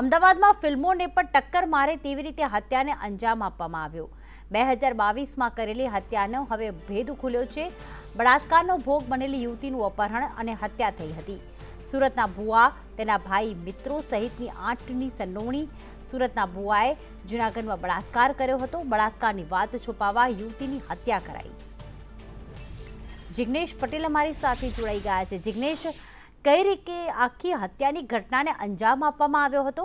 અમદાવાદમાં ફિલ્મોને પણ ટક્કર મારે તેવી રીતે હત્યાને અંજામ આપવામાં આવ્યો બે હજાર બાવીસમાં કરેલી હત્યાનો હવે ભેદ ખુલ્યો છે બળાત્કારનો ભોગ બનેલી યુવતીનું અપહરણ અને હત્યા થઈ હતી સુરતના ભુવા તેના ભાઈ મિત્રો સહિતની આઠની સંડોવણી સુરતના ભુવાએ જૂનાગઢમાં બળાત્કાર કર્યો હતો બળાત્કારની વાત છુપાવવા યુવતીની હત્યા કરાઈ જિગ્નેશ પટેલ અમારી સાથે જોડાઈ ગયા છે જિગ્નેશ કઈ રીતે આખી હત્યાની ઘટનાને અંજામ આપવામાં આવ્યો હતો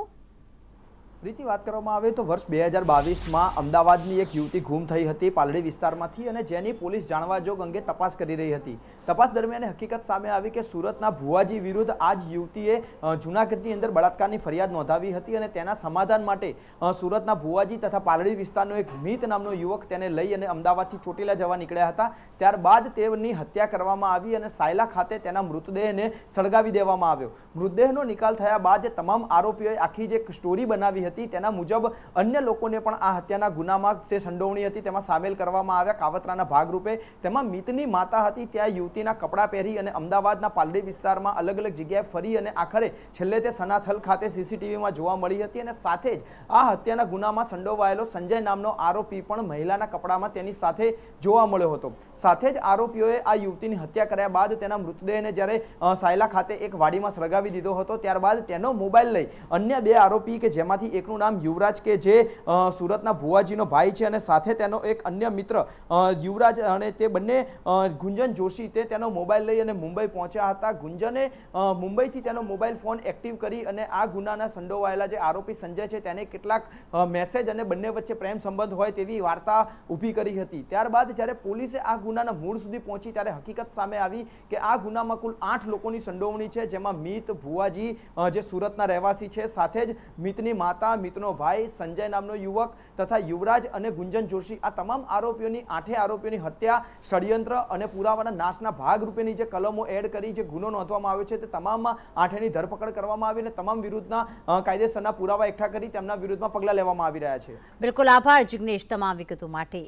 રીતિ વાત કરવામાં આવે તો વર્ષ બે હજાર બાવીસમાં અમદાવાદની એક યુવતી ગુમ થઈ હતી પાલડી વિસ્તારમાંથી અને જેની પોલીસ જાણવા જોગ અંગે તપાસ કરી રહી હતી તપાસ દરમિયાન હકીકત સામે આવી કે સુરતના ભુવાજી વિરુદ્ધ આ જ યુવતીએ જૂનાગઢની અંદર બળાત્કારની ફરિયાદ નોંધાવી હતી અને તેના સમાધાન માટે સુરતના ભુવાજી તથા પાલડી વિસ્તારનો એક મિત નામનો યુવક તેને લઈ અને અમદાવાદથી ચોટીલા જવા નીકળ્યા હતા ત્યારબાદ તેની હત્યા કરવામાં આવી અને સાયલા ખાતે તેના મૃતદેહને સળગાવી દેવામાં આવ્યો મૃતદેહનો નિકાલ થયા બાદ તમામ આરોપીઓએ આખી જે સ્ટોરી બનાવી હતી તેના મુજબ અન્ય લોકોને પણ આ હત્યાના ગુનામાં જે સંડોવણી હતી તેમાં સામેલ કરવામાં આવ્યા કાવતરાના ભાગરૂપે તેમાં મિતની માતા હતી ત્યાં યુવતીના કપડાં પહેરી અને અમદાવાદના પાલડી વિસ્તારમાં અલગ અલગ જગ્યાએ ફરી અને આખરે છેલ્લે તે સનાથલ ખાતે સીસીટીવીમાં જોવા મળી હતી અને સાથે જ આ હત્યાના ગુનામાં સંડોવાયેલો સંજય નામનો આરોપી પણ મહિલાના કપડામાં તેની સાથે જોવા મળ્યો હતો સાથે જ આરોપીઓએ આ યુવતીની હત્યા કર્યા બાદ તેના મૃતદેહને જ્યારે સાયલા ખાતે એક વાડીમાં સળગાવી દીધો હતો ત્યારબાદ તેનો મોબાઈલ લઈ અન્ય બે આરોપી કે જેમાંથી એકનું નામ યુવરાજ કે જે સુરતના ભુવાજીનો ભાઈ છે અને સાથે તેનો એક અન્ય મિત્ર યુવરાજ અને તે બંને ગુંજન જોશી તે તેનો મોબાઈલ લઈ અને મુંબઈ પહોંચ્યા હતા ગુંજને મુંબઈથી તેનો મોબાઈલ ફોન એક્ટિવ કરી અને આ ગુનાના સંડોવાયેલા જે આરોપી સંજય છે તેને કેટલાક મેસેજ અને બંને વચ્ચે પ્રેમ સંબંધ હોય તેવી વાર્તા ઊભી કરી હતી ત્યારબાદ જ્યારે પોલીસે આ ગુનાના મૂળ સુધી પહોંચી ત્યારે હકીકત સામે આવી કે આ ગુનામાં કુલ આઠ લોકોની સંડોવણી છે જેમાં મિત ભુવાજી જે સુરતના રહેવાસી છે સાથે જ મિતની માતા હતા મિતનો ભાઈ સંજય નામનો યુવક તથા યુવરાજ અને ગુંજન જોશી આ તમામ આરોપીઓની આઠે આરોપીઓની હત્યા ષડયંત્ર અને પુરાવાના નાશના ભાગરૂપેની જે કલમો એડ કરી જે ગુનો નોંધવામાં આવ્યો છે તે તમામમાં આઠેની ધરપકડ કરવામાં આવી અને તમામ વિરુદ્ધના કાયદેસરના પુરાવા એકઠા કરી તેમના વિરુદ્ધમાં પગલાં લેવામાં આવી રહ્યા છે બિલકુલ આભાર જિગ્નેશ તમામ વિગતો માટે